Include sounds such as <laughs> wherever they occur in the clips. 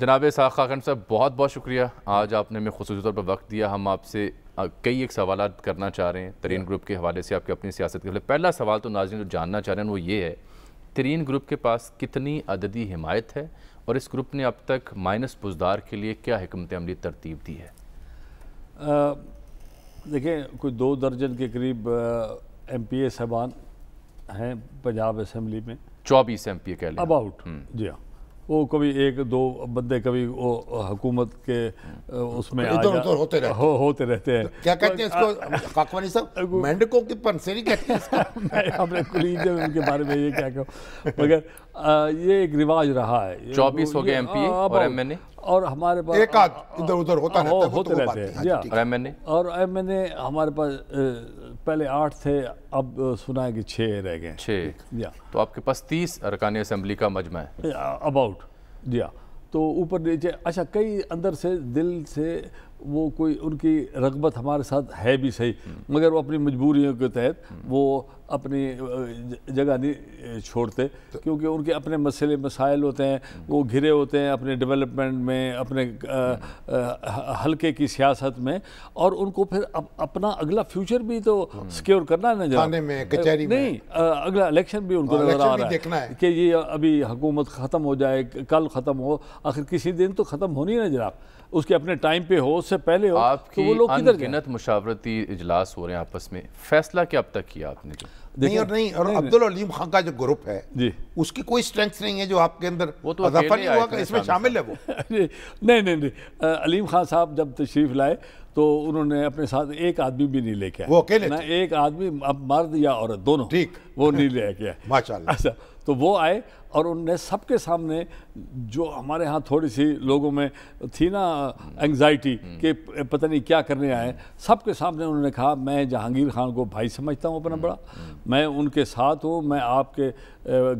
जनाब साहब खान साहब बहुत बहुत शुक्रिया आज आपने हमें खसूस तौर पर वक्त दिया हम आपसे कई एक सवाल करना चाह रहे हैं तरीन ग्रुप के हवाले से आपके अपनी सियासत के पहला सवाल तो नाजन जो जानना चाह रहे हैं वो ये है तरीन ग्रुप के पास कितनी अददी हिमायत है और इस ग्रुप ने अब तक माइनस पुजदार के लिए क्या हमत अमली तरतीब दी है देखिए कोई दो दर्जन के करीब एम पी ए साहबान हैं पंजाब असम्बली में चौबीस एम पी ए कह लें अबाउट हम्म। जी हाँ वो कभी एक दो बंदे कभी वो हकूमत के उसमें इधर उधर होते रहते हो, होते रहते हैं क्या कहते हैं इसको तो काकवानी साहब <laughs> मेंढकों की पंसेरी कहते हैं हमने <laughs> कुलीज उनके बारे में ये क्या कहूँ मगर ये एक रिवाज रहा है चौबीस हो गए एम पी और एम एन ए और हमारे पास एक आध इधर उधर होता रहता है तो होते रहते हैं हाँ और एम एन ए हमारे पास पहले आठ थे अब सुना है कि छः रह गए छः तो आपके पास तीस अरकान असम्बली का मजमा है अबाउट जी तो ऊपर नीचे अच्छा कई अंदर से दिल से वो कोई उनकी रगबत हमारे साथ है भी सही मगर वो अपनी मजबूरियों के तहत वो अपनी जगह नहीं छोड़ते तो क्योंकि उनके अपने मसले मसाइल होते हैं वो घिरे होते हैं अपने डेवलपमेंट में अपने हल्के की सियासत में और उनको फिर अप, अपना अगला फ्यूचर भी तो सिक्योर हम्म। करना है ना थाने में कचहरी नहीं आ, अगला इलेक्शन भी उनको हाँ, नजर आ रहा है कि ये अभी हुकूमत ख़त्म हो जाए कल ख़त्म हो आखिर किसी दिन तो ख़त्म होनी है ना जनाब उसके अपने टाइम पे हो उससे पहले हो आपकी तो वो लोग किधर मुशावरती इजलास हो रहे हैं आपस में फैसला क्या अब तक किया आपने नहीं और नहीं और अब्दुल अलीम खान का जो ग्रुप है जी उसकी कोई स्ट्रेंथ नहीं है जो आपके अंदर वो तो अजाफा नहीं हुआ इसमें शामिल है वो <laughs> नहीं नहीं नहीं अलीम खान साहब जब तशरीफ लाए तो उन्होंने अपने साथ एक आदमी भी नहीं लेके वो अकेले ना एक आदमी अब मर्द या औरत दोनों ठीक वो नहीं लेके <laughs> माशा अच्छा तो वो आए और उनने सबके सामने जो हमारे यहाँ थोड़ी सी लोगों में थी ना एंगजाइटी कि पता नहीं क्या करने आए सबके सामने उन्होंने कहा मैं जहांगीर खान को भाई समझता हूँ अपना बड़ा मैं उनके साथ हूँ मैं आपके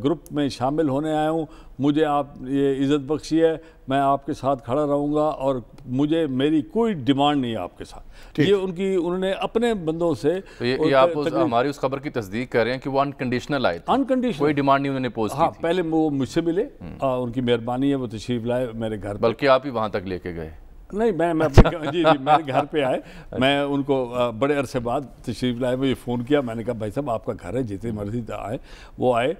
ग्रुप में शामिल होने आया हूँ मुझे आप ये इज़्ज़त बख्शी है मैं आपके साथ खड़ा रहूँगा और मुझे मेरी कोई डिमांड नहीं है आपके साथ ये उनकी उन्होंने अपने बंदों से तो ये, ये आप उस, हमारी उस खबर की तस्दीक कर रहे हैं कि वो अनकंडीशनल आए अनकंडीशनल कोई डिमांड नहीं उन्होंने पोस्ट हाँ पहले वो मुझसे मिले हम्म। उनकी मेहरबानी है वो तशरीफ लाए मेरे घर बल्कि आप ही वहाँ तक लेके गए नहीं मैं मैं अच्छा। जी जी मैं घर पे आए अच्छा। मैं उनको बड़े अरसे बाद तशरीफ लाए मुझे फ़ोन किया मैंने कहा भाई साहब आपका घर है जितनी मर्जी आए वो आए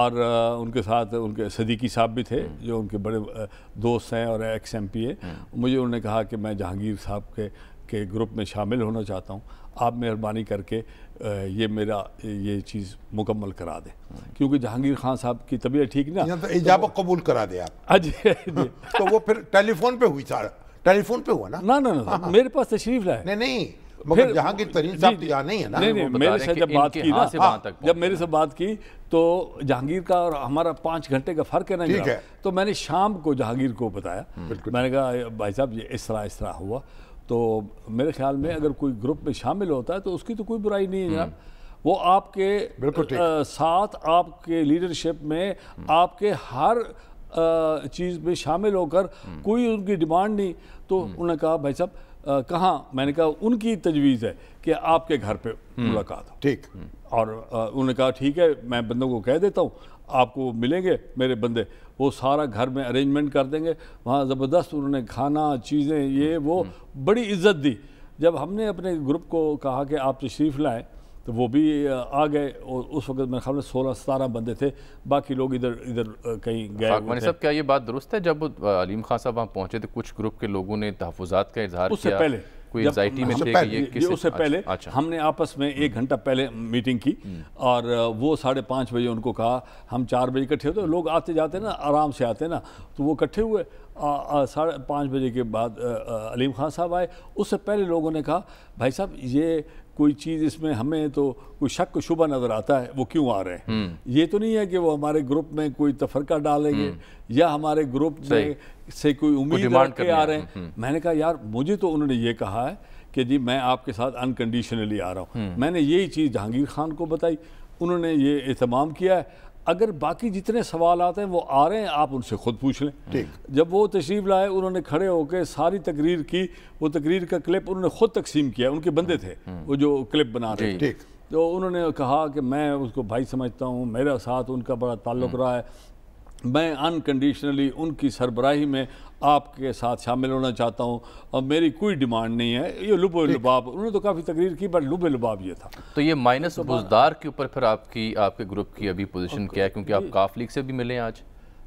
और उनके साथ उनके सदीकी साहब भी थे जो उनके बड़े दोस्त हैं और एक्स एम पी है मुझे उन्होंने कहा कि मैं जहांगीर साहब के के ग्रुप में शामिल होना चाहता हूँ आप मेहरबानी करके ये मेरा ये चीज़ मुकम्मल करा दें क्योंकि जहांगीर खान साहब की तबीयत ठीक ना तो इजाबत तो कबूल करा दे आप अजी हाँ हाँ <laughs> तो वो फिर टेलीफोन पे हुई सारा टेलीफोन पे हुआ ना ना ना, ना हाँ।, हाँ। मेरे पास तशरीफ लाए नहीं नहीं मगर यहाँ की तरीन साहब तो यहाँ नहीं है ना नहीं नहीं मेरे से जब बात की ना हाँ, तक जब मेरे से बात की तो जहांगीर का और हमारा पाँच घंटे का फर्क है ना ठीक है तो मैंने शाम को जहांगीर को बताया हम्म, मैंने कहा भाई साहब ये इस तरह इस तरह हुआ तो मेरे ख्याल में अगर कोई ग्रुप में शामिल होता है तो उसकी तो कोई बुराई नहीं है जनाब हम्म। वो आपके साथ आपके लीडरशिप में हम्म। आपके हर चीज़ में शामिल होकर कोई उनकी डिमांड नहीं तो उन्होंने कहा भाई साहब कहाँ मैंने कहा उनकी तजवीज़ है कि आपके घर पे मुलाकात हो ठीक और उन्होंने कहा ठीक है मैं बंदों को कह देता हूँ आपको मिलेंगे मेरे बंदे वो सारा घर में अरेंजमेंट कर देंगे वहाँ ज़बरदस्त उन्होंने खाना चीज़ें ये वो हम्म। बड़ी इज्जत दी जब हमने अपने ग्रुप को कहा कि आप तशरीफ़ लाएँ तो वो भी आ गए और उस वक्त मेरे ख्याल में सोलह सतारह बंदे थे बाकी लोग इधर इधर कहीं गए सब क्या ये बात दुरुस्त है जब अलीम खान साहब वहाँ पहुँचे थे तो कुछ ग्रुप के लोगों ने तहफात का इजहार उससे पहले कोई में थे ये किसी उससे पहले अच्छा, अच्छा। हमने आपस में एक घंटा पहले मीटिंग की हम्म। और वो साढ़े पाँच बजे उनको कहा हम चार बजे इकट्ठे होते लोग आते जाते ना आराम से आते ना तो वो इकट्ठे हुए साढ़े पाँच बजे के बाद अलीम खान साहब आए उससे पहले लोगों ने कहा भाई साहब ये कोई चीज़ इसमें हमें तो कोई शक शुबा नज़र आता है वो क्यों आ रहे हैं हम्म। ये तो नहीं है कि वो हमारे ग्रुप में कोई तफरका डालेंगे हम्म। या हमारे ग्रुप में से कोई उम्मीद के आ रहे हैं हम्म। मैंने कहा यार मुझे तो उन्होंने ये कहा है कि जी मैं आपके साथ अनकंडीशनली आ रहा हूँ मैंने यही चीज़ जहांगीर खान को बताई उन्होंने ये अहतमाम किया है अगर बाकी जितने सवाल आते हैं वो आ रहे हैं आप उनसे खुद पूछ लें ठीक जब वो तशरीफ लाए उन्होंने खड़े होकर सारी तकरीर की वो तकरीर का क्लिप उन्होंने खुद तकसीम किया उनके बंदे थे वो जो क्लिप बना रहे थे तो उन्होंने कहा कि मैं उसको भाई समझता हूँ मेरा साथ उनका बड़ा ताल्लुक हम्म। रहा है मैं अनकंडीशनली उनकी सरबराही में आपके साथ शामिल होना चाहता हूँ और मेरी कोई डिमांड नहीं है ये लुबो लुबाब उन्होंने तो काफ़ी तकरीर की बट लुब लुबाब ये था तो ये माइनस तो बुजदार के ऊपर फिर आपकी आपके ग्रुप की अभी पोजीशन क्या है क्योंकि आप काफ लीग से भी मिले आज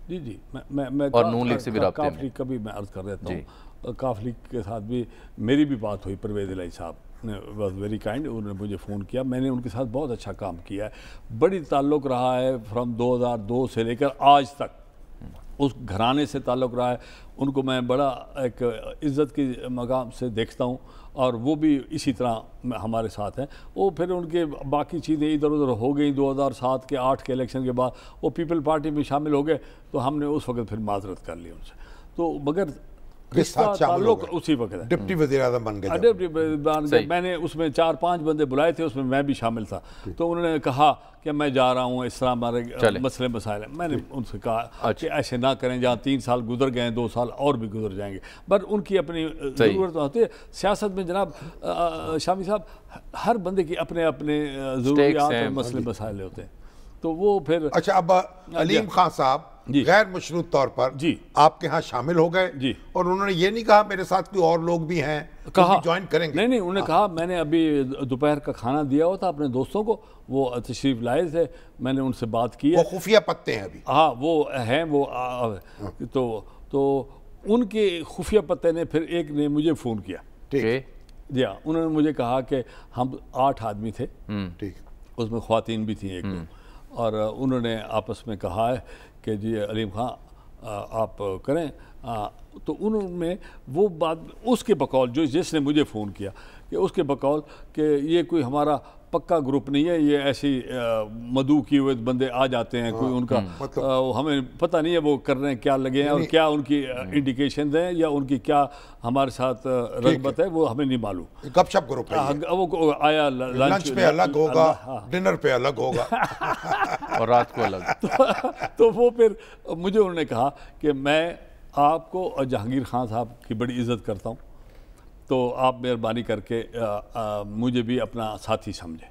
जी जी मैं मैं, मैं और नून लीग से भी काफ लीग का भी मैं अर्ज़ कर देता हूँ काफ लीग के साथ भी मेरी भी बात हुई परवेज लाई साहब वॉज वेरी काइंड उन्होंने मुझे फ़ोन किया मैंने उनके साथ बहुत अच्छा काम किया है बड़ी ताल्लुक़ रहा है फ्रॉम 2002 से लेकर आज तक उस घराने से ताल्लुक़ रहा है उनको मैं बड़ा एक इज़्ज़त की मकाम से देखता हूँ और वो भी इसी तरह हमारे साथ हैं वो फिर उनके बाकी चीज़ें इधर उधर हो गई 2007 के आठ के इलेक्शन के बाद वो पीपल पार्टी में शामिल हो गए तो हमने उस वक्त फिर माजरत कर ली उनसे तो मगर के साथ शामिल हो उसी वक्त डिप्टी वजी अजम बन गए डिप्टी बन गए मैंने उसमें चार पांच बंदे बुलाए थे उसमें मैं भी शामिल था तो उन्होंने कहा कि मैं जा रहा हूँ इस तरह हमारे मसले मसाइल मैंने उनसे कहा अच्छा। कि ऐसे ना करें जहाँ तीन साल गुजर गए दो साल और भी गुजर जाएंगे बट उनकी अपनी ज़रूरत तो होती है सियासत में जनाब शामी साहब हर बंदे की अपने अपने ज़रूरियात मसले हाँ मसाइल होते हैं तो वो फिर अच्छा अब हाँ अलीम खान साहब गैर मशरूत तौर पर जी आपके यहाँ शामिल हो गए जी और उन्होंने ये नहीं कहा मेरे साथ कोई और लोग भी हैं तो कहा ज्वाइन करेंगे नहीं नहीं उन्होंने हाँ। कहा मैंने अभी दोपहर का खाना दिया हुआ था अपने दोस्तों को वो तशरीफ लाए थे मैंने उनसे बात की वो खुफिया पत्ते हैं अभी हाँ वो हैं वो आ, हाँ। तो तो उनके खुफिया पत्ते ने फिर एक ने मुझे फ़ोन किया ठीक जी हाँ उन्होंने मुझे कहा कि हम आठ आदमी थे हम्म। ठीक उसमें खुवान भी थी एक दो हम्म। और उन्होंने आपस में कहा है कि जी अलीम खां आप करें आ, हाँ, तो उनमें वो बात उसके बकौल जो जिसने मुझे फ़ोन किया कि उसके बकौल कि ये कोई हमारा पक्का ग्रुप नहीं है ये ऐसी मधु किए हुए बंदे आ जाते हैं कोई हाँ, उनका हम्म, मतलब, आ, हमें पता नहीं है वो कर रहे हैं क्या लगे हैं और क्या उनकी इंडिकेशन हम्म। है या उनकी क्या हमारे साथ रगबत है वो हमें नहीं मालूम गपशप ग्रुप है हाँ, वो आया लंच पे अलग होगा डिनर पे अलग होगा और रात को अलग तो, तो वो फिर मुझे उन्होंने कहा कि मैं आपको और जहांगीर खान साहब की बड़ी इज्जत करता हूँ तो आप मेहरबानी करके आ, आ, मुझे भी अपना साथी समझें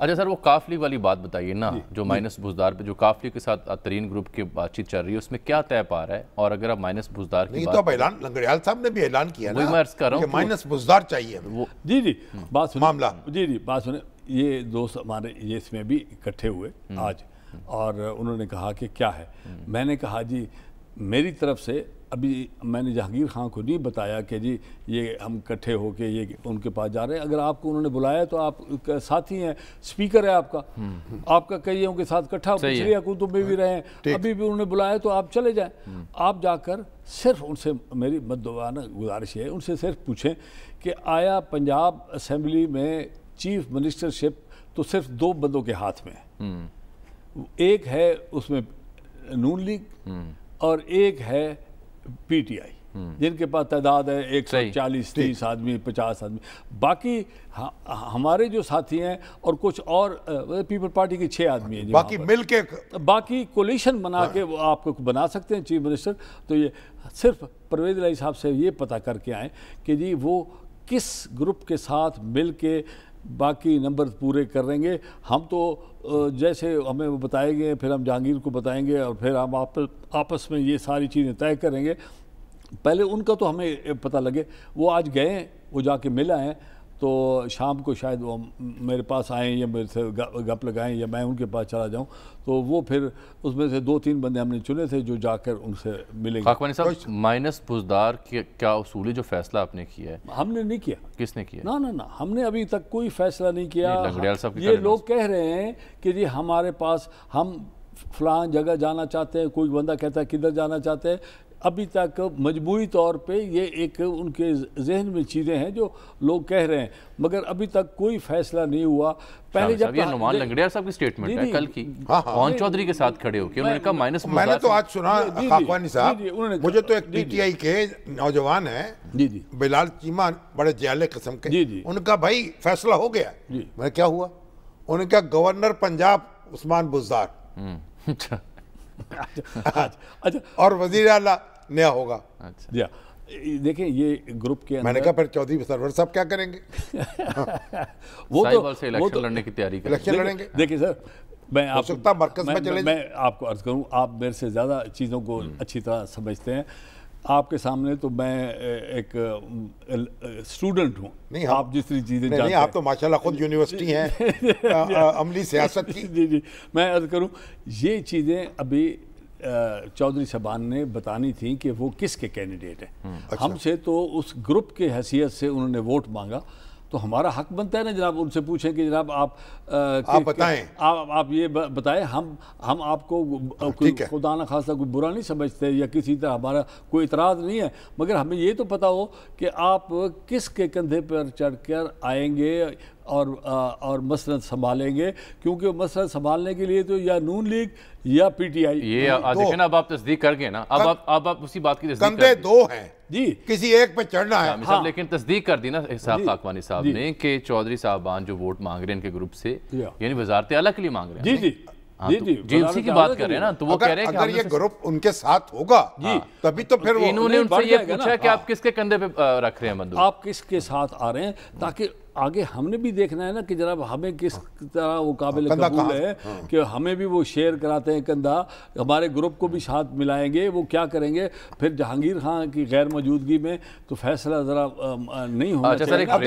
अच्छा सर वो काफली वाली बात बताइए ना जो माइनस भुजदार पे जो काफली के साथ तरीन ग्रुप की बातचीत चल रही है उसमें क्या तय पा रहा है और अगर आप माइनस बुजदार की बात तो ऐलान लंगड़ियाल साहब ने भी ऐलान किया ना मैं कर रहा हूँ माइनस भुजदार चाहिए वो जी जी बात सुन मामला जी जी बात सुने ये दोस्त हमारे ये इसमें भी इकट्ठे हुए हम्म। आज और उन्होंने कहा कि क्या है हम्म। मैंने कहा जी मेरी तरफ से अभी मैंने जहांगीर खान को नहीं बताया कि जी ये हम इकट्ठे होके ये उनके पास जा रहे हैं अगर आपको उन्होंने बुलाया तो आप साथी हैं स्पीकर है आपका हम्म। आपका कई के साथ इकट्ठा पिछले हकूतों में भी हाँ। रहे हैं अभी भी उन्होंने बुलाया तो आप चले जाएं हम्म। आप जाकर सिर्फ उनसे मेरी मददाना गुजारिश है उनसे सिर्फ पूछें कि आया पंजाब असम्बली में चीफ मिनिस्टरशिप तो सिर्फ दो बंदों के हाथ में है हम्म। एक है उसमें नून लीग और एक है पीटीआई hmm. जिनके पास तादाद है एक सौ चालीस तीस आदमी पचास आदमी बाकी हमारे जो साथी हैं और कुछ और पीपल पार्टी के छः आदमी हैं बाकी मिल के बाकी कोलिशन बना हाँ। के वो आपको बना सकते हैं चीफ मिनिस्टर तो ये सिर्फ परवेज लाई साहब से ये पता करके आए कि जी वो किस ग्रुप के साथ मिल के बाकी नंबर पूरे करेंगे हम तो जैसे हमें बताएंगे फिर हम जहांगीर को बताएंगे और फिर हम आप, आपस में ये सारी चीज़ें तय करेंगे पहले उनका तो हमें पता लगे वो आज गए वो जाके मिला है तो शाम को शायद वो मेरे पास आएँ या मेरे से गप लगाएं या मैं उनके पास चला जाऊं तो वो फिर उसमें से दो तीन बंदे हमने चुने थे जो जाकर उनसे मिलेंगे साहब माइनस बुजदार क्या उसूली जो फैसला आपने किया है हमने नहीं किया किसने किया ना ना ना हमने अभी तक कोई फैसला नहीं किया नहीं, ये लोग कह रहे हैं कि जी हमारे पास हम फलां जगह जाना चाहते हैं कोई बंदा कहता है किधर जाना चाहते हैं अभी तक मजमू तौर पे ये एक उनके जहन में चीज़ें हैं जो लोग कह रहे हैं मगर अभी तक कोई फैसला नहीं हुआ पहले जब ये नुमान लंगड़िया साहब की स्टेटमेंट है कल की मोहन हाँ, हाँ। चौधरी के साथ खड़े होके उन्होंने कहा माइनस मैंने तो आज सुना साहब मुझे तो एक पीटीआई के नौजवान है जी जी बिलाल चीमा बड़े जयाले कस्म के जी जी उनका भाई फैसला हो गया मैंने क्या हुआ उन्होंने कहा गवर्नर पंजाब उस्मान बुजार हम्म, <laughs> अच्छा। अच्छा <laughs> और वजीर अला नया होगा अच्छा देखें ये ग्रुप के मैंने कहा फिर चौधरी सरवर साहब क्या करेंगे <laughs> वो तो से इलेक्शन तो, लड़ने की तैयारी इलेक्शन लड़ेंगे देखिए सर मैं आपको मैं, मैं, मैं आपको अर्ज करूं आप मेरे से ज़्यादा चीज़ों को हम्म। अच्छी तरह समझते हैं आपके सामने तो मैं एक स्टूडेंट हूँ नहीं हाँ, आप जिस चीज़ें नहीं, नहीं आप तो माशाल्लाह खुद यूनिवर्सिटी हैं <laughs> अमली सियासत की जी जी मैं अर्ज करूँ ये चीज़ें अभी चौधरी शबान ने बतानी थी कि वो किसके कैंडिडेट हैं हम्म। अच्छा। हमसे तो उस ग्रुप के हैसियत से उन्होंने वोट मांगा तो हमारा हक बनता है ना जनाब उनसे पूछें कि जनाब आप आ, आप बताएं आप आप ये बताएं हम हम आपको हाँ, खुदा ना खासा कोई बुरा नहीं समझते या किसी तरह हमारा कोई इतराज़ नहीं है मगर हमें ये तो पता हो कि आप किस के कंधे पर चढ़ कर आएंगे और और मसरत संभालेंगे क्योंकि मसरत संभालने के लिए तो या नून लीग या पीटीआई ये ना अब आप तस्दीक कर गए ना अब आप अब आप उसी बात की कंधे दो हैं जी किसी एक पे चढ़ना है हाँ। लेकिन तस्दीक कर दी ना साहब पाकवानी साहब ने कि चौधरी साहबान जो वोट मांग रहे हैं इनके ग्रुप से यानी वजारत अलग के लिए मांग रहे हैं जी जी हाँ, जीएमसी तो की बात तो कर रहे हैं ना तो वो कह रहे हैं अगर ये ग्रुप उनके साथ होगा जी हाँ, तभी तो फिर इन्होंने उनसे ये पूछा कि आप हाँ। किसके कंधे पे रख रहे हैं बंदूक आप किसके साथ आ रहे हैं ताकि आगे हमने भी देखना है ना कि जनाब हमें किस तरह वो काबिल कबूल है कि हमें भी वो शेयर कराते हैं कंधा हमारे ग्रुप को भी साथ मिलाएंगे वो क्या करेंगे फिर जहांगीर खान की गैर मौजूदगी में तो फैसला ज़रा नहीं होगा अच्छा,